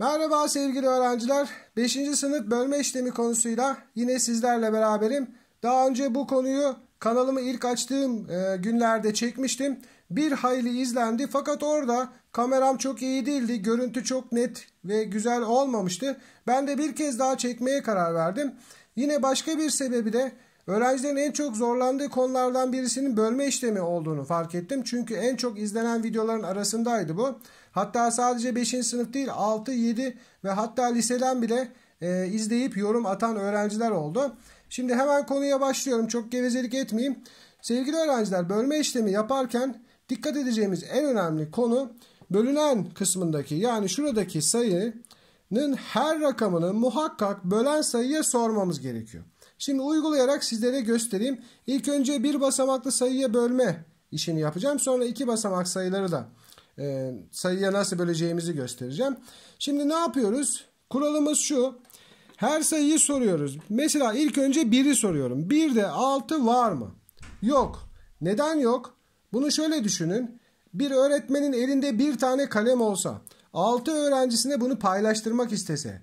Merhaba sevgili öğrenciler. 5. sınıf bölme işlemi konusuyla yine sizlerle beraberim. Daha önce bu konuyu kanalımı ilk açtığım e, günlerde çekmiştim. Bir hayli izlendi fakat orada kameram çok iyi değildi. Görüntü çok net ve güzel olmamıştı. Ben de bir kez daha çekmeye karar verdim. Yine başka bir sebebi de Öğrencilerin en çok zorlandığı konulardan birisinin bölme işlemi olduğunu fark ettim. Çünkü en çok izlenen videoların arasındaydı bu. Hatta sadece 5. sınıf değil 6, 7 ve hatta liseden bile e, izleyip yorum atan öğrenciler oldu. Şimdi hemen konuya başlıyorum. Çok gevezelik etmeyeyim. Sevgili öğrenciler bölme işlemi yaparken dikkat edeceğimiz en önemli konu bölünen kısmındaki yani şuradaki sayının her rakamını muhakkak bölen sayıya sormamız gerekiyor. Şimdi uygulayarak sizlere göstereyim. İlk önce bir basamaklı sayıya bölme işini yapacağım. Sonra iki basamak sayıları da e, sayıya nasıl böleceğimizi göstereceğim. Şimdi ne yapıyoruz? Kuralımız şu. Her sayıyı soruyoruz. Mesela ilk önce 1'i soruyorum. 1'de 6 var mı? Yok. Neden yok? Bunu şöyle düşünün. Bir öğretmenin elinde bir tane kalem olsa 6 öğrencisine bunu paylaştırmak istese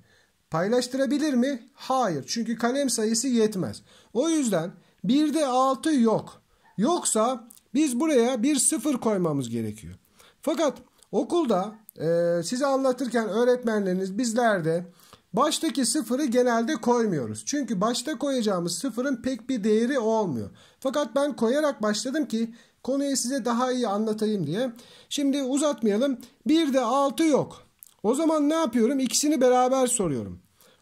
Paylaştırabilir mi? Hayır. Çünkü kalem sayısı yetmez. O yüzden 1'de 6 yok. Yoksa biz buraya bir sıfır koymamız gerekiyor. Fakat okulda e, size anlatırken öğretmenleriniz bizler de baştaki sıfırı genelde koymuyoruz. Çünkü başta koyacağımız sıfırın pek bir değeri olmuyor. Fakat ben koyarak başladım ki konuyu size daha iyi anlatayım diye. Şimdi uzatmayalım. 1'de 6 yok. O zaman ne yapıyorum? İkisini beraber soruyorum.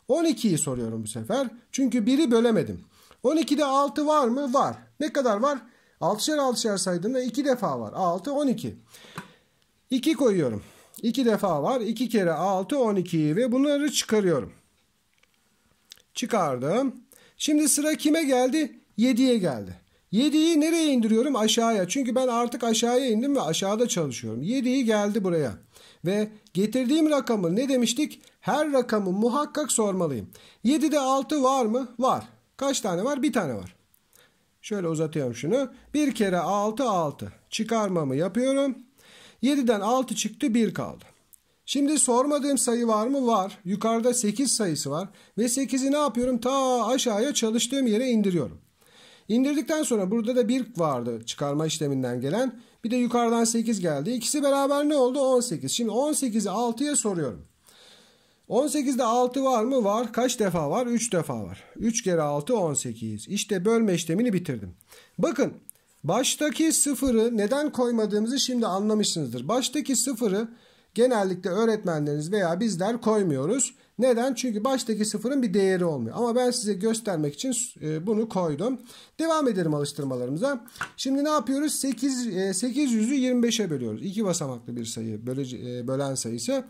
12'yi soruyorum bu sefer. Çünkü 1'i bölemedim. 12'de 6 var mı? Var. Ne kadar var? 6'şer 6'şer saydığımda 2 defa var. 6, 12. 2 koyuyorum. 2 defa var. 2 kere 6, 12 ve bunları çıkarıyorum. Çıkardım. Şimdi sıra kime geldi? 7'ye geldi. 7'yi nereye indiriyorum? Aşağıya. Çünkü ben artık aşağıya indim ve aşağıda çalışıyorum. 7'yi geldi buraya. Ve getirdiğim rakamı ne demiştik? Her rakamı muhakkak sormalıyım. 7'de 6 var mı? Var. Kaç tane var? Bir tane var. Şöyle uzatıyorum şunu. Bir kere 6 6. Çıkarmamı yapıyorum. 7'den 6 çıktı 1 kaldı. Şimdi sormadığım sayı var mı? Var. Yukarıda 8 sayısı var. Ve 8'i ne yapıyorum? Ta aşağıya çalıştığım yere indiriyorum. İndirdikten sonra burada da 1 vardı çıkarma işleminden gelen. Bir de yukarıdan 8 geldi. İkisi beraber ne oldu? 18. Şimdi 18'i 6'ya soruyorum. 18'de 6 var mı? Var. Kaç defa var? 3 defa var. 3 kere 6 18. İşte bölme işlemini bitirdim. Bakın baştaki sıfırı neden koymadığımızı şimdi anlamışsınızdır. Baştaki sıfırı genellikle öğretmenleriniz veya bizler koymuyoruz. Neden? Çünkü baştaki sıfırın bir değeri olmuyor. Ama ben size göstermek için e, bunu koydum. Devam edelim alıştırmalarımıza. Şimdi ne yapıyoruz? 8, 800'ü 25'e bölüyoruz. İki basamaklı bir sayı e, bölen sayısı.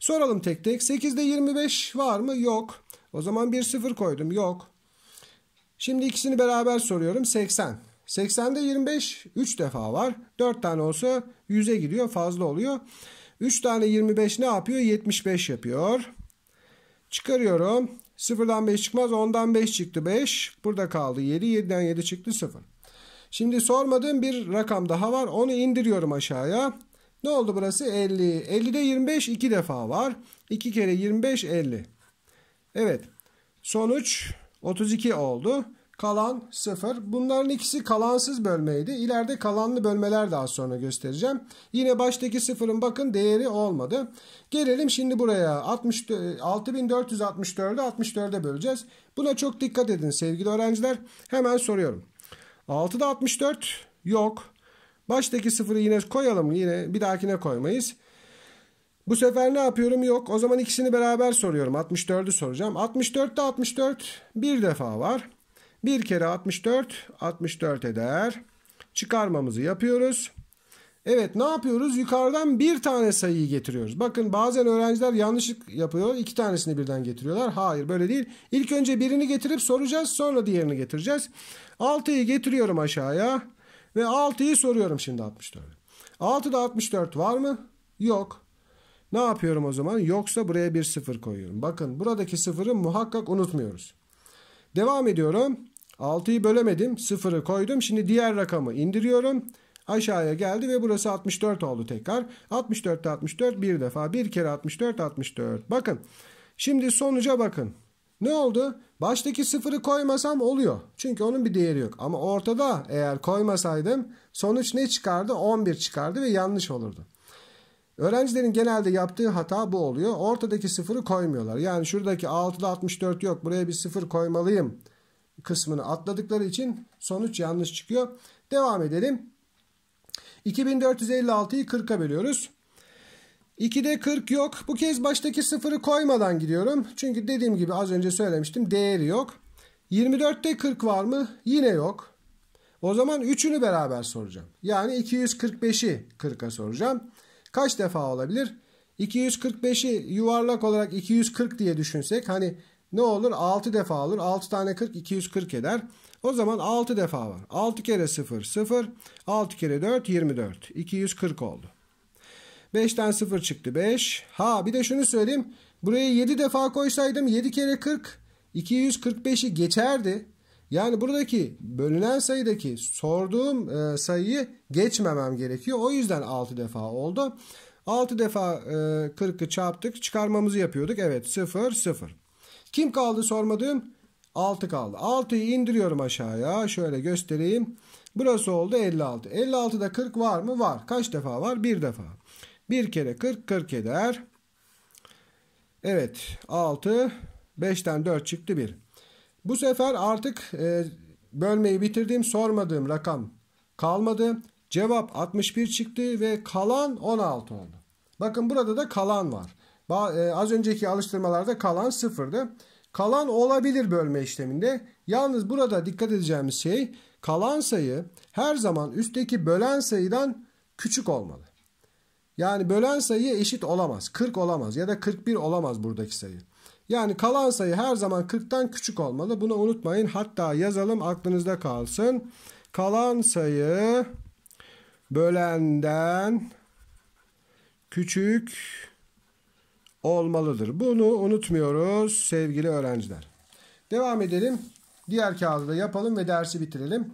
Soralım tek tek. 8'de 25 var mı? Yok. O zaman bir sıfır koydum. Yok. Şimdi ikisini beraber soruyorum. 80. 80'de 25 3 defa var. 4 tane olsa 100'e gidiyor. Fazla oluyor. 3 tane 25 ne yapıyor? 75 yapıyor. Çıkarıyorum. 0'dan 5 çıkmaz. 10'dan 5 çıktı 5. Burada kaldı 7. 7'den 7 çıktı 0. Şimdi sormadığım bir rakam daha var. Onu indiriyorum aşağıya. Ne oldu burası? 50. 50'de 25 iki defa var. 2 kere 25 50. Evet. Sonuç 32 oldu kalan 0. Bunların ikisi kalansız bölmeydi. İleride kalanlı bölmeler daha sonra göstereceğim. Yine baştaki sıfırın bakın değeri olmadı. Gelelim şimdi buraya 6464'ü 64'e böleceğiz. Buna çok dikkat edin sevgili öğrenciler. Hemen soruyorum. 6'da 64 yok. Baştaki sıfırı yine koyalım. Yine bir dahakine koymayız. Bu sefer ne yapıyorum? Yok. O zaman ikisini beraber soruyorum. 64'ü soracağım. 64'te 64 bir defa var. 1 kere 64 64 eder. Çıkarmamızı yapıyoruz. Evet ne yapıyoruz? Yukarıdan bir tane sayıyı getiriyoruz. Bakın bazen öğrenciler yanlışlık yapıyor. iki tanesini birden getiriyorlar. Hayır böyle değil. İlk önce birini getirip soracağız. Sonra diğerini getireceğiz. 6'yı getiriyorum aşağıya. Ve 6'yı soruyorum şimdi 64. 6'da 64 var mı? Yok. Ne yapıyorum o zaman? Yoksa buraya bir sıfır koyuyorum. Bakın buradaki sıfırı muhakkak unutmuyoruz. Devam ediyorum. 6'yı bölemedim. 0'ı koydum. Şimdi diğer rakamı indiriyorum. Aşağıya geldi ve burası 64 oldu tekrar. 64, 64 bir defa. Bir kere 64 64. Bakın. Şimdi sonuca bakın. Ne oldu? Baştaki sıfırı koymasam oluyor. Çünkü onun bir değeri yok. Ama ortada eğer koymasaydım sonuç ne çıkardı? 11 çıkardı ve yanlış olurdu. Öğrencilerin genelde yaptığı hata bu oluyor. Ortadaki sıfırı koymuyorlar. Yani şuradaki 6'da 64 yok. Buraya bir sıfır koymalıyım kısmını atladıkları için sonuç yanlış çıkıyor. Devam edelim. 2456'yı 40'a bölüyoruz. 2'de 40 yok. Bu kez baştaki sıfırı koymadan gidiyorum. Çünkü dediğim gibi az önce söylemiştim değeri yok. 24'te 40 var mı? Yine yok. O zaman 3'ünü beraber soracağım. Yani 245'i 40'a soracağım. Kaç defa olabilir? 245'i yuvarlak olarak 240 diye düşünsek hani ne olur? 6 defa olur. 6 tane 40 240 eder. O zaman 6 defa var. 6 kere 0 0. 6 kere 4 24. 240 oldu. 5'ten 0 çıktı 5. Ha bir de şunu söyleyeyim. Buraya 7 defa koysaydım 7 kere 40 245'i geçerdi. Yani buradaki bölünen sayıdaki sorduğum e, sayıyı geçmemem gerekiyor. O yüzden 6 defa oldu. 6 defa 40'ı e, çarptık. Çıkarmamızı yapıyorduk. Evet 0 0. Kim kaldı sormadım? 6 kaldı. 6'yı indiriyorum aşağıya. Şöyle göstereyim. Burası oldu 56. 56'da 40 var mı? Var. Kaç defa var? Bir defa. Bir kere 40 40 eder. Evet 6 5'ten 4 çıktı 1. Bu sefer artık e, bölmeyi bitirdiğim sormadığım rakam kalmadı. Cevap 61 çıktı ve kalan 16 oldu. Bakın burada da kalan var. E, az önceki alıştırmalarda kalan sıfırdı. Kalan olabilir bölme işleminde. Yalnız burada dikkat edeceğimiz şey kalan sayı her zaman üstteki bölen sayıdan küçük olmalı. Yani bölen sayı eşit olamaz. 40 olamaz ya da 41 olamaz buradaki sayı. Yani kalan sayı her zaman 40'tan küçük olmalı. Bunu unutmayın. Hatta yazalım aklınızda kalsın. Kalan sayı bölenden küçük olmalıdır. Bunu unutmuyoruz sevgili öğrenciler. Devam edelim. Diğer kağıdı da yapalım ve dersi bitirelim.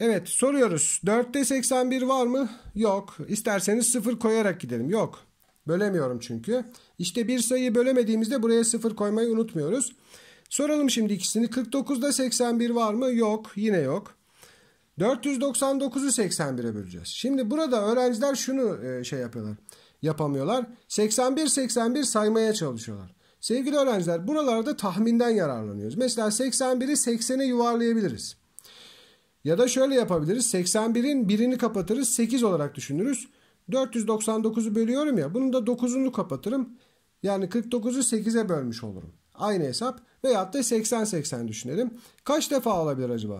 Evet soruyoruz. 4'te 81 var mı? Yok. İsterseniz 0 koyarak gidelim. Yok. Bölemiyorum çünkü. İşte bir sayıyı bölemediğimizde buraya 0 koymayı unutmuyoruz. Soralım şimdi ikisini. 49'da 81 var mı? Yok. Yine yok. 499'u 81'e böleceğiz. Şimdi burada öğrenciler şunu e, şey yapıyorlar yapamıyorlar. 81-81 saymaya çalışıyorlar. Sevgili öğrenciler buralarda tahminden yararlanıyoruz. Mesela 81'i 80'e yuvarlayabiliriz. Ya da şöyle yapabiliriz. 81'in birini kapatırız 8 olarak düşünürüz. 499'u bölüyorum ya bunun da 9'unu kapatırım. Yani 49'u 8'e bölmüş olurum. Aynı hesap veyahut da 80-80 düşünelim. Kaç defa olabilir acaba?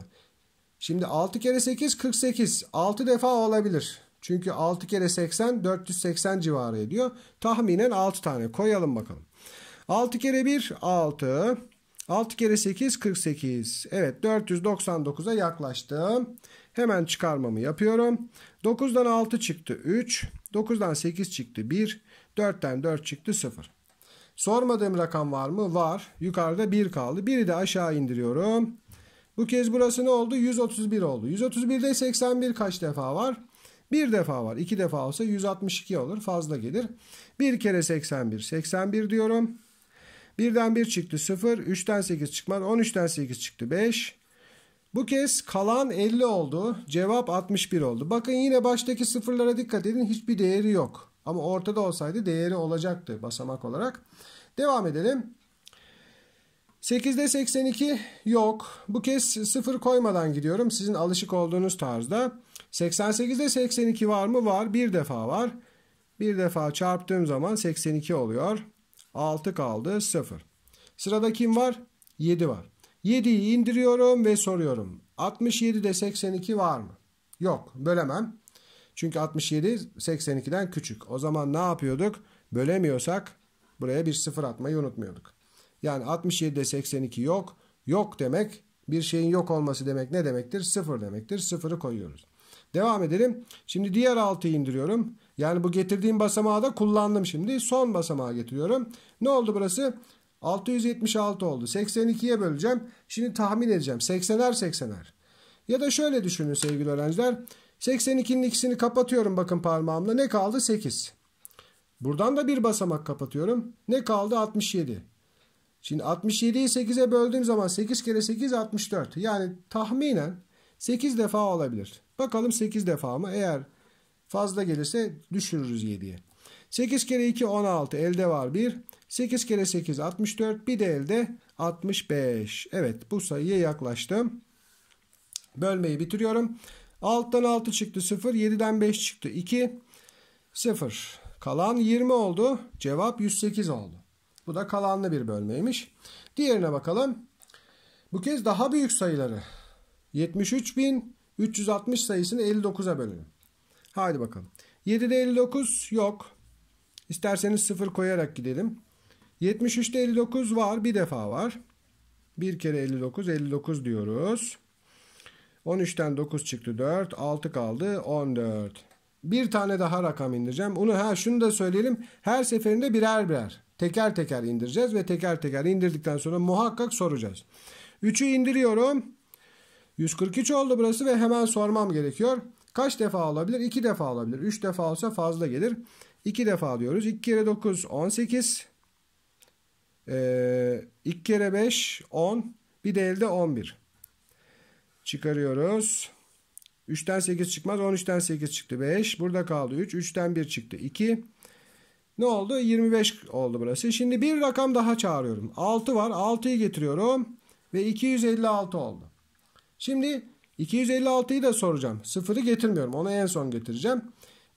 Şimdi 6 kere 8 48. 6 defa olabilir. Çünkü 6 kere 80 480 civarı ediyor. Tahminen 6 tane koyalım bakalım. 6 kere 1 6. 6 kere 8 48. Evet 499'a yaklaştım. Hemen çıkarmamı yapıyorum. 9'dan 6 çıktı 3. 9'dan 8 çıktı 1. 4'ten 4 çıktı 0. Sormadığım rakam var mı? Var. Yukarıda 1 kaldı. 1'i de aşağı indiriyorum. Bu kez burası ne oldu? 131 oldu. 131'de 81 kaç defa var? Bir defa var. iki defa olsa 162 olur. Fazla gelir. Bir kere 81. 81 diyorum. Birden 1 çıktı 0. 3'ten 8 çıkmaz. 13'ten 8 çıktı 5. Bu kez kalan 50 oldu. Cevap 61 oldu. Bakın yine baştaki sıfırlara dikkat edin. Hiçbir değeri yok. Ama ortada olsaydı değeri olacaktı basamak olarak. Devam edelim. 8'de 82 yok. Bu kez sıfır koymadan gidiyorum. Sizin alışık olduğunuz tarzda. 88'de 82 var mı? Var. Bir defa var. Bir defa çarptığım zaman 82 oluyor. 6 kaldı 0. Sırada kim var? 7 var. 7'yi indiriyorum ve soruyorum. 67'de 82 var mı? Yok. Bölemem. Çünkü 67 82'den küçük. O zaman ne yapıyorduk? Bölemiyorsak buraya bir sıfır atmayı unutmuyorduk. Yani 67'de 82 yok. Yok demek bir şeyin yok olması demek ne demektir? Sıfır demektir. Sıfırı koyuyoruz. Devam edelim. Şimdi diğer altı indiriyorum. Yani bu getirdiğim basamağı da kullandım şimdi. Son basamağı getiriyorum. Ne oldu burası? 676 oldu. 82'ye böleceğim. Şimdi tahmin edeceğim. 80'er 80'er. Ya da şöyle düşünün sevgili öğrenciler. 82'nin ikisini kapatıyorum bakın parmağımla. Ne kaldı? 8. Buradan da bir basamak kapatıyorum. Ne kaldı? 67. Şimdi 67'yi 8'e böldüğüm zaman 8 kere 8 64. Yani tahminen 8 defa olabilir. Bakalım 8 defa mı? Eğer fazla gelirse düşürürüz 7'ye. 8 kere 2 16 elde var 1. 8 kere 8 64 bir de elde 65. Evet bu sayıya yaklaştım. Bölmeyi bitiriyorum. Alttan 6 çıktı 0. 7'den 5 çıktı 2. 0. Kalan 20 oldu. Cevap 108 oldu. Bu da kalanlı bir bölmeymiş. Diğerine bakalım. Bu kez daha büyük sayıları 73.360 sayısını 59'a bölelim. Haydi bakalım. 7'de 59 yok. İsterseniz 0 koyarak gidelim. 73'te 59 var. Bir defa var. Bir kere 59. 59 diyoruz. 13'ten 9 çıktı 4. 6 kaldı 14. Bir tane daha rakam indireceğim. Onu ha şunu da söyleyelim. Her seferinde birer birer teker teker indireceğiz ve teker teker indirdikten sonra muhakkak soracağız. 3'ü indiriyorum. 143 oldu burası ve hemen sormam gerekiyor. Kaç defa olabilir? 2 defa olabilir. 3 defa olsa fazla gelir. 2 defa diyoruz. 2 kere 9 18. Ee, kere 5 10. Bir de elde 11. Çıkarıyoruz. 3'ten 8 çıkmaz. 13'ten 8 çıktı 5. Burada kaldı 3. 3'ten 1 çıktı 2. Ne oldu? 25 oldu burası. Şimdi bir rakam daha çağırıyorum. 6 var. 6'yı getiriyorum. Ve 256 oldu. Şimdi 256'yı da soracağım. Sıfırı getirmiyorum. Onu en son getireceğim.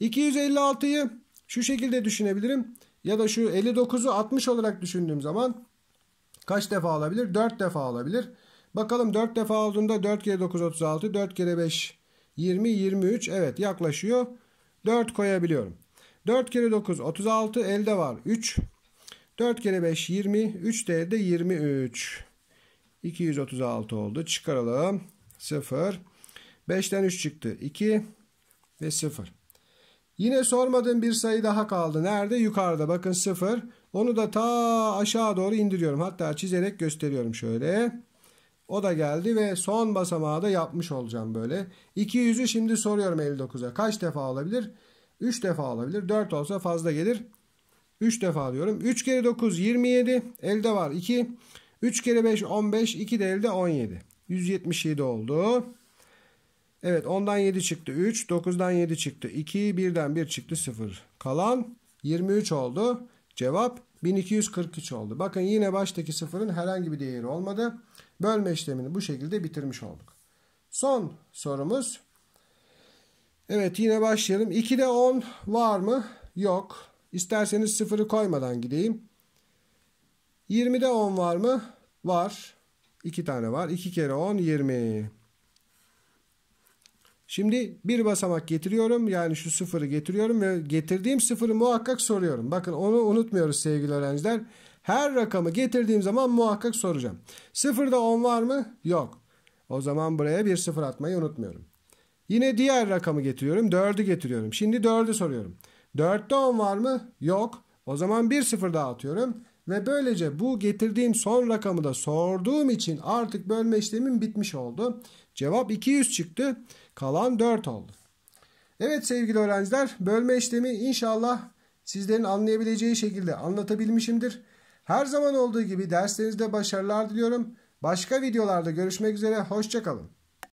256'yı şu şekilde düşünebilirim. Ya da şu 59'u 60 olarak düşündüğüm zaman kaç defa alabilir? 4 defa alabilir. Bakalım 4 defa aldığında 4 kere 9 36, 4 kere 5 20, 23. Evet yaklaşıyor. 4 koyabiliyorum. 4 kere 9 36 elde var 3. 4 kere 5 20, 3 değerde 23. 236 oldu. Çıkaralım. 0. 5'ten 3 çıktı. 2 ve 0. Yine sormadığım bir sayı daha kaldı. Nerede? Yukarıda. Bakın 0. Onu da ta aşağı doğru indiriyorum. Hatta çizerek gösteriyorum şöyle. O da geldi ve son basamağı da yapmış olacağım böyle. 200'ü şimdi soruyorum 59'a. Kaç defa olabilir? 3 defa olabilir. 4 olsa fazla gelir. 3 defa diyorum. 3 kere 9 27. Elde var 2. 3 kere 5 15. 2 de elde 17. 177 oldu. Evet 10'dan 7 çıktı 3. 9'dan 7 çıktı 2. 1'den 1 çıktı 0. Kalan 23 oldu. Cevap 1243 oldu. Bakın yine baştaki sıfırın herhangi bir değeri olmadı. Bölme işlemini bu şekilde bitirmiş olduk. Son sorumuz. Evet yine başlayalım. 2'de 10 var mı? Yok. İsterseniz sıfırı koymadan gideyim. 20'de 10 var mı? Var. 2 tane var. 2 kere 10 20. Şimdi bir basamak getiriyorum. Yani şu sıfırı getiriyorum ve getirdiğim sıfırı muhakkak soruyorum. Bakın onu unutmuyoruz sevgili öğrenciler. Her rakamı getirdiğim zaman muhakkak soracağım. Sıfırda 10 var mı? Yok. O zaman buraya bir sıfır atmayı unutmuyorum. Yine diğer rakamı getiriyorum. 4'ü getiriyorum. Şimdi 4'ü soruyorum. 4'te 10 var mı? Yok. O zaman bir sıfır daha atıyorum. Ve böylece bu getirdiğim son rakamı da sorduğum için artık bölme işlemim bitmiş oldu. Cevap 200 çıktı. Kalan 4 oldu. Evet sevgili öğrenciler bölme işlemi inşallah sizlerin anlayabileceği şekilde anlatabilmişimdir. Her zaman olduğu gibi derslerinizde başarılar diliyorum. Başka videolarda görüşmek üzere. Hoşçakalın.